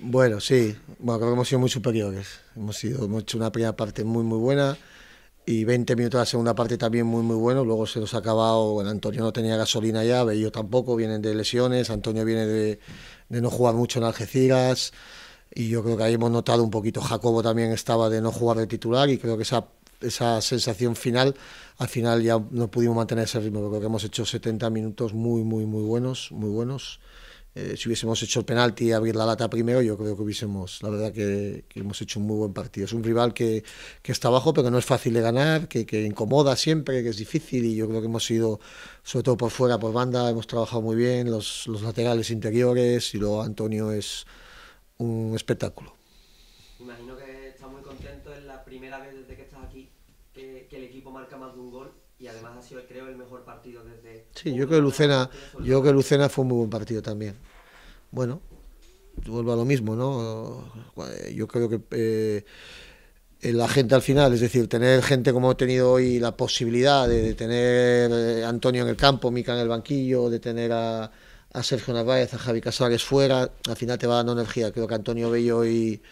Bueno, sí. Bueno, creo que hemos sido muy superiores. Hemos, sido, hemos hecho una primera parte muy, muy buena y 20 minutos de la segunda parte también muy, muy bueno. Luego se nos ha acabado. Bueno, Antonio no tenía gasolina ya, Bello tampoco, vienen de lesiones. Antonio viene de, no jugar mucho en Algeciras. Y yo creo que ahí hemos notado un poquito. Jacobo también estaba de no jugar de titular y creo que esa esa sensación final, al final ya no pudimos mantener ese ritmo. Creo que hemos hecho 70 minutos muy, muy, muy buenos, muy buenos. Eh, si hubiésemos hecho el penalti y abrir la lata primero, yo creo que hubiésemos, la verdad que, hemos hecho un muy buen partido. Es un rival que, está abajo, pero no es fácil de ganar, que, incomoda siempre, que es difícil y yo creo que hemos sido, sobre todo por fuera, por banda, hemos trabajado muy bien, los, laterales interiores y luego Antonio es un espectáculo. Imagino que estás muy contento, es la primera vez desde que estás aquí que el equipo marca más de un gol y además ha sido creo el mejor partido desde sí yo creo que Lucena yo que Lucena fue un muy buen partido también bueno vuelvo a lo mismo no yo creo que eh, la gente al final, es decir, tener gente como he tenido hoy la posibilidad de, tener a eh, Antonio en el campo, Mica en el banquillo, de tener a, a Sergio Narváez, a Javi Casares fuera, al final te va dando energía. Creo que Antonio Bello y,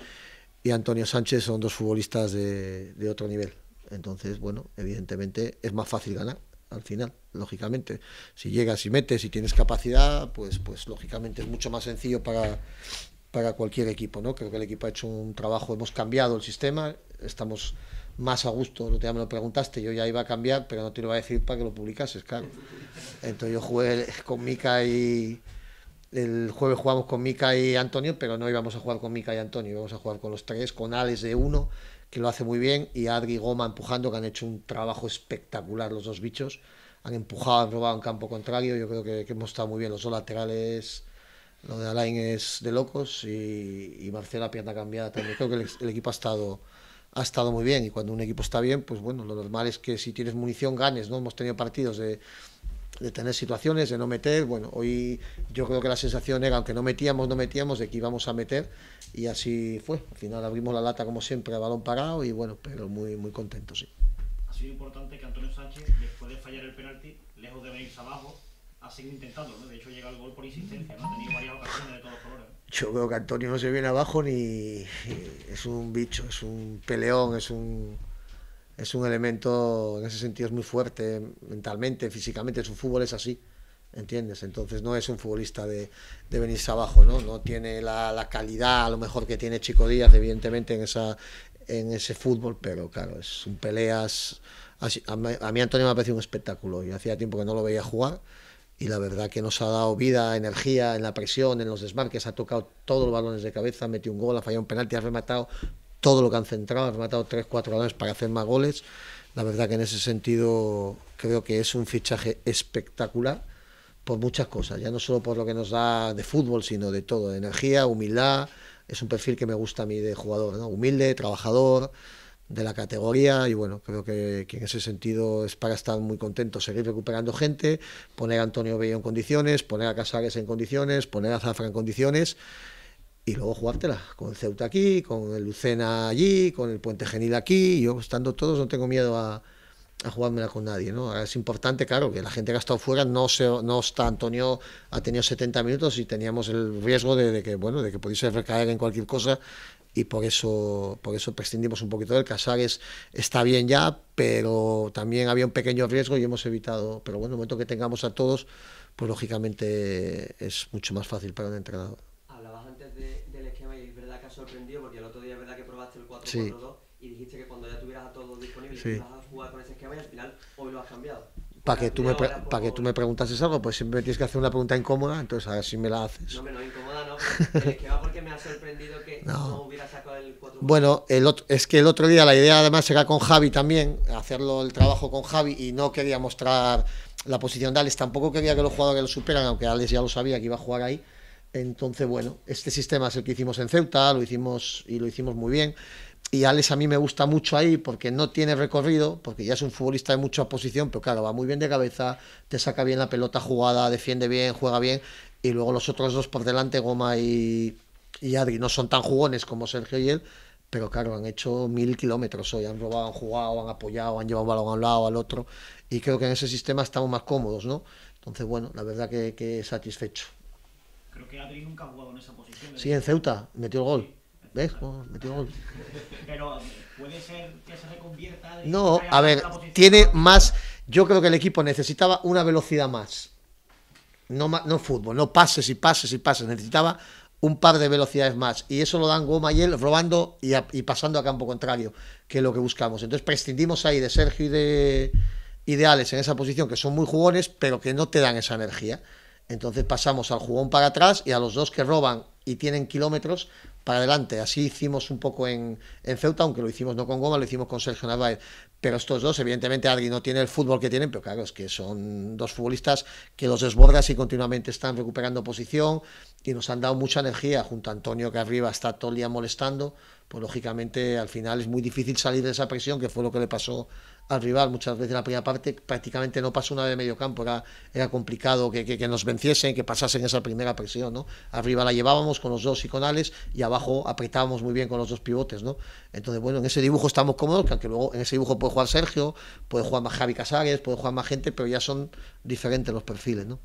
Antonio Sánchez son dos futbolistas de otro nivel. Entonces, bueno, evidentemente es más fácil ganar al final, lógicamente. Si llegas y metes y tienes capacidad, pues, pues lógicamente es mucho más sencillo para, para cualquier equipo, ¿no? Creo que el equipo ha hecho un trabajo, hemos cambiado el sistema, estamos más a gusto, no te me lo preguntaste, yo ya iba a cambiar, pero no te lo iba a decir para que lo publicases, claro. Entonces yo jugué con Mika y el jueves jugamos con Mika y Antonio, pero no íbamos a jugar con Mika y Antonio, íbamos a jugar con los tres, con Alex de uno que lo hace muy bien, y Adri y Goma empujando, que han hecho un trabajo espectacular los dos bichos. Han empujado, han robado en campo contrario. Yo creo que, hemos estado muy bien. Los dos laterales, lo de Alain es de locos y, y Marcela pierna cambiada también. Creo que el, equipo ha estado ha estado muy bien y cuando un equipo está bien, pues bueno, lo normal es que si tienes munición ganes, ¿no? Hemos tenido partidos de de tener situaciones, de no meter. Bueno, hoy yo creo que la sensación era, aunque no metíamos, no metíamos, de que íbamos a meter y así fue. Al final abrimos la lata como siempre, balón parado y bueno, pero muy, muy contento, sí. Ha sido importante que Antonio Sánchez, después de fallar el penalti, lejos de venirse abajo, ha seguido intentando, ¿no? De hecho, llega el gol por insistencia, ¿no? ha tenido varias ocasiones de todos colores. Yo creo que Antonio no se viene abajo ni. Es un bicho, es un peleón, es un es un elemento, en ese sentido es muy fuerte mentalmente, físicamente, su fútbol es así. ¿Entiendes? Entonces no es un futbolista de, venirse abajo, ¿no? No tiene la, calidad a lo mejor que tiene Chico Díaz, evidentemente, en, esa, en ese fútbol, pero claro, es un peleas... A, mí Antonio me ha parecido un espectáculo y hacía tiempo que no lo veía jugar y la verdad que nos ha dado vida, energía en la presión, en los desmarques, ha tocado todos los balones de cabeza, metió un gol, ha fallado un penalti, ha rematado, todo lo que han centrado, han matado 3, 4 goles para hacer más goles. La verdad que en ese sentido creo que es un fichaje espectacular por muchas cosas, ya no solo por lo que nos da de fútbol, sino de todo, de energía, humildad, es un perfil que me gusta a mí de jugador, humilde, trabajador, de la categoría y bueno, creo que, que, en ese sentido es para estar muy contento, seguir recuperando gente, poner a Antonio Bello en condiciones, poner a Casares en condiciones, poner a Zafra en condiciones y luego jugártela con el Ceuta aquí, con el Lucena allí, con el Puente Genil aquí. Yo estando todos no tengo miedo a, jugármela con nadie. ¿no? Es importante, claro, que la gente que ha estado fuera no, se, no está. Antonio ha tenido 70 minutos y teníamos el riesgo de, que, bueno, de que pudiese recaer en cualquier cosa y por eso, por eso prescindimos un poquito del Casares. Está bien ya, pero también había un pequeño riesgo y hemos evitado. Pero bueno, en el momento que tengamos a todos, pues lógicamente es mucho más fácil para un entrenador. y dijiste que cuando ya tuvieras a todos disponibles sí. ibas a jugar con ese esquema y al final hoy lo has cambiado. Para que, tú me para preguntases algo, pues siempre tienes que hacer una pregunta incómoda, entonces a ver si me la haces. No, me no incómoda, no, pero es que va porque me ha sorprendido que no, hubiera sacado el 4 Bueno, el es que el otro día la idea además era con Javi también, hacerlo el trabajo con Javi y no quería mostrar la posición de Alex, tampoco quería que los jugadores lo superan, aunque Alex ya lo sabía que iba a jugar ahí. Entonces, bueno, este sistema es el que hicimos en Ceuta, lo hicimos y lo hicimos muy bien y Alex a mí me gusta mucho ahí porque no tiene recorrido, porque ya es un futbolista de mucha posición, pero claro, va muy bien de cabeza, te saca bien la pelota jugada, defiende bien, juega bien, y luego los otros dos por delante, Goma y, Adri, no son tan jugones como Sergio y él, pero claro, han hecho mil kilómetros hoy, han robado, han jugado, han apoyado, han llevado balón a un lado, al otro, y creo que en ese sistema estamos más cómodos, ¿no? Entonces, bueno, la verdad que, satisfecho. Creo que Adri nunca ha jugado en esa posición. Sí, en Ceuta, metió el gol. ¿Ves? Pero puede ser que se reconvierta. no, a ver, tiene más. Yo creo que el equipo necesitaba una velocidad más. No, no fútbol, no pases y pases y pases. Necesitaba un par de velocidades más. Y eso lo dan Goma y él robando y, y pasando a campo contrario, que es lo que buscamos. Entonces prescindimos ahí de Sergio y de ideales en esa posición, que son muy jugones, pero que no te dan esa energía. Entonces pasamos al jugón para atrás y a los dos que roban y tienen kilómetros para adelante. Así hicimos un poco en, Ceuta, aunque lo hicimos no con Goma, lo hicimos con Sergio Narváez. Pero estos dos, evidentemente, Adri no tiene el fútbol que tienen, pero claro, es que son dos futbolistas que los desbordas y continuamente están recuperando posición y nos han dado mucha energía. Junto a Antonio, que arriba está todo el día molestando, pues lógicamente al final es muy difícil salir de esa presión, que fue lo que le pasó al rival. Muchas veces en la primera parte prácticamente no pasó una de medio campo, era, complicado que, que, nos venciesen, que pasasen esa primera presión. ¿no? Arriba la llevábamos con los dos y con y abajo apretábamos muy bien con los dos pivotes. ¿no? Entonces, bueno, en ese dibujo estamos cómodos, que aunque luego en ese dibujo puede jugar Sergio, puede jugar más Javi Casares, puede jugar más gente, pero ya son diferentes los perfiles. ¿no?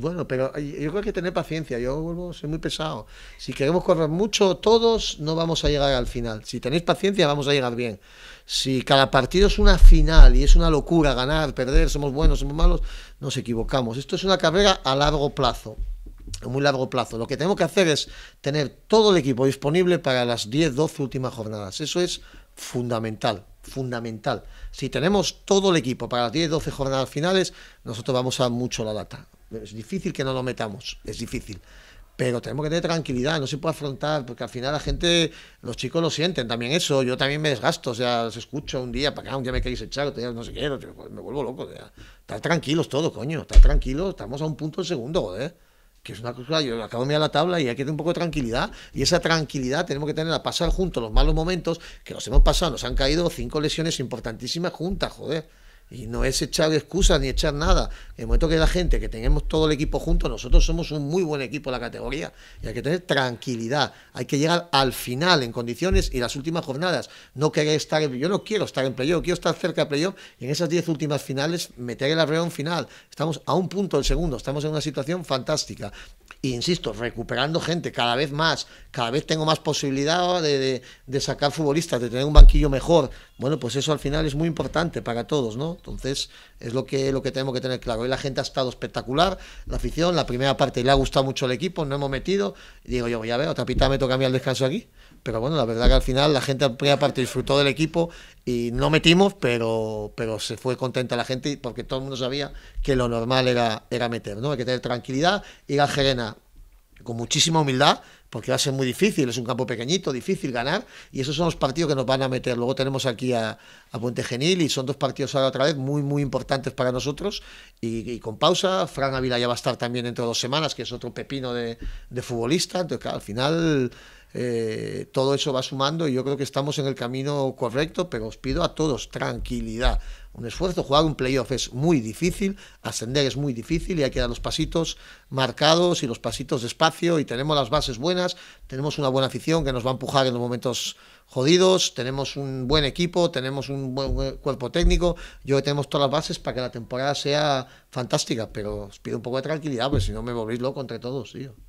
Bueno, pero yo creo que tener paciencia, yo vuelvo, soy muy pesado. Si queremos correr mucho todos, no vamos a llegar al final. Si tenéis paciencia, vamos a llegar bien. Si cada partido es una final y es una locura ganar, perder, somos buenos, somos malos, nos equivocamos. Esto es una carrera a largo plazo a muy largo plazo. Lo que tenemos que hacer es tener todo el equipo disponible para las 10, 12 últimas jornadas. Eso es fundamental, fundamental. Si tenemos todo el equipo para las 10, 12 jornadas finales, nosotros vamos a mucho la data. Es difícil que no lo metamos, es difícil. Pero tenemos que tener tranquilidad, no se puede afrontar, porque al final la gente, los chicos lo sienten también eso. Yo también me desgasto, o sea, los escucho un día para acá, ah, un día me queréis echar, otro día no sé qué, pues, me vuelvo loco. O estar tranquilos todos, coño, estar tranquilos, estamos a un punto de segundo, joder que es una cosa, yo acabo de mirar la tabla y hay que tener un poco de tranquilidad, y esa tranquilidad tenemos que tenerla, pasar juntos los malos momentos que los hemos pasado, nos han caído cinco lesiones importantísimas juntas, joder. Y no es echar excusas ni echar nada. En el momento que la gente, que tenemos todo el equipo junto, nosotros somos un muy buen equipo de la categoría. Y hay que tener tranquilidad. Hay que llegar al final en condiciones y las últimas jornadas. No querer estar, yo no quiero estar en playoff, quiero estar cerca de playoff y en esas diez últimas finales meter el arreón final. Estamos a un punto del segundo, estamos en una situación fantástica. E insisto, recuperando gente cada vez más, cada vez tengo más posibilidad de sacar futbolistas, de tener un banquillo mejor. Bueno, pues eso al final es muy importante para todos, ¿no? Entonces, es lo que, lo que tenemos que tener claro. Hoy la gente ha estado espectacular, la afición, la primera parte le ha gustado mucho el equipo, no hemos metido. Y digo yo, ya veo, otra pita me toca a mí al descanso aquí. Pero bueno, la verdad que al final la gente, la primera parte, disfrutó del equipo y no metimos, pero, pero se fue contenta la gente porque todo el mundo sabía que lo normal era, era meter, Hay que tener tranquilidad, ir al Gerena con muchísima humildad porque va a ser muy difícil, es un campo pequeñito, difícil ganar, y esos son los partidos que nos van a meter. Luego tenemos aquí a, a Puente Genil y son dos partidos ahora otra vez muy, muy importantes para nosotros, y, con pausa, Fran Ávila ya va a estar también dentro de dos semanas, que es otro pepino de, de futbolista, entonces al final eh, todo eso va sumando y yo creo que estamos en el camino correcto, pero os pido a todos tranquilidad. Un esfuerzo, jugar un playoff es muy difícil, ascender es muy difícil y hay que dar los pasitos marcados y los pasitos despacio y tenemos las bases buenas, tenemos una buena afición que nos va a empujar en los momentos jodidos, tenemos un buen equipo, tenemos un buen cuerpo técnico, yo tenemos todas las bases para que la temporada sea fantástica, pero os pido un poco de tranquilidad, pues si no me volvéis loco entre todos, tío.